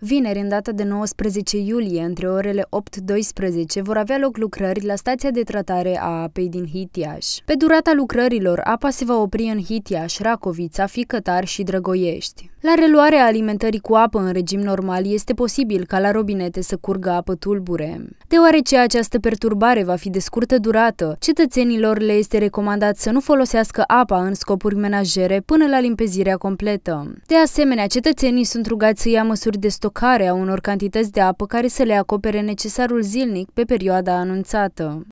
Vineri, în data de 19 iulie, între orele 8-12, vor avea loc lucrări la stația de tratare a apei din Hitiaș. Pe durata lucrărilor, apa se va opri în Hitiaș, Racovița, Ficătar și Drăgoiești. La reluarea alimentării cu apă în regim normal este posibil ca la robinete să curgă apă tulbure. Deoarece această perturbare va fi de scurtă durată, cetățenilor le este recomandat să nu folosească apa în scopuri menajere până la limpezirea completă. De asemenea, cetățenii sunt rugați să ia măsuri de stocare a unor cantități de apă care să le acopere necesarul zilnic pe perioada anunțată.